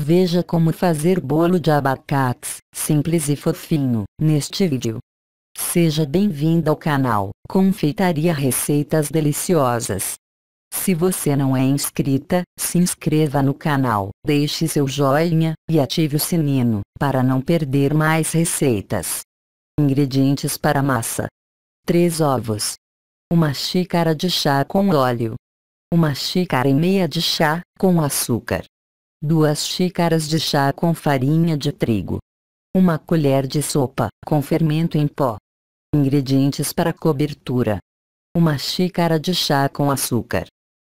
Veja como fazer bolo de abacates, simples e fofinho, neste vídeo. Seja bem-vindo ao canal Confeitaria Receitas Deliciosas. Se você não é inscrita, se inscreva no canal, deixe seu joinha, e ative o sininho, para não perder mais receitas. Ingredientes para massa. 3 ovos. Uma xícara de chá com óleo. Uma xícara e meia de chá, com açúcar. 2 xícaras de chá com farinha de trigo, 1 colher de sopa com fermento em pó. Ingredientes para cobertura: 1 xícara de chá com açúcar,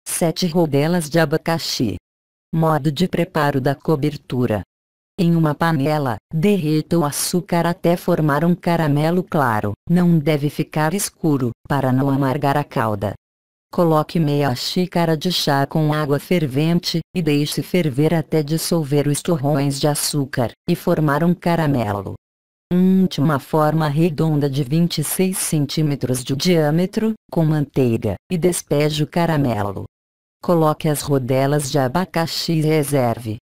7 rodelas de abacaxi. Modo de preparo da cobertura: em uma panela, derreta o açúcar até formar um caramelo claro. Não deve ficar escuro, para não amargar a calda. Coloque meia xícara de chá com água fervente, e deixe ferver até dissolver os torrões de açúcar, e formar um caramelo. Unte uma forma redonda de 26 cm de diâmetro, com manteiga, e despeje o caramelo. Coloque as rodelas de abacaxi e reserve.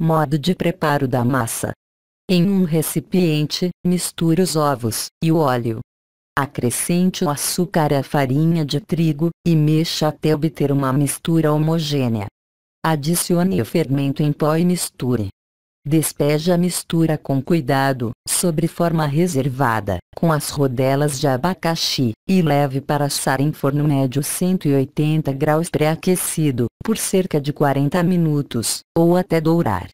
Modo de preparo da massa. Em um recipiente, misture os ovos, e o óleo, Acrescente o açúcar à farinha de trigo, e mexa até obter uma mistura homogênea. Adicione o fermento em pó e misture. Despeje a mistura com cuidado, sobre forma reservada, com as rodelas de abacaxi, e leve para assar em forno médio 180 graus pré-aquecido, por cerca de 40 minutos, ou até dourar.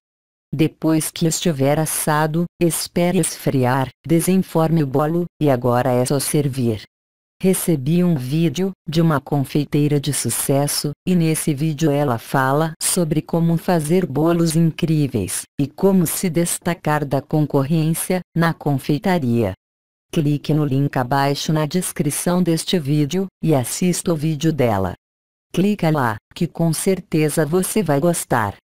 Depois que estiver assado, espere esfriar, desenforme o bolo, e agora é só servir. Recebi um vídeo, de uma confeiteira de sucesso, e nesse vídeo ela fala sobre como fazer bolos incríveis, e como se destacar da concorrência, na confeitaria. Clique no link abaixo na descrição deste vídeo, e assista o vídeo dela. Clica lá, que com certeza você vai gostar.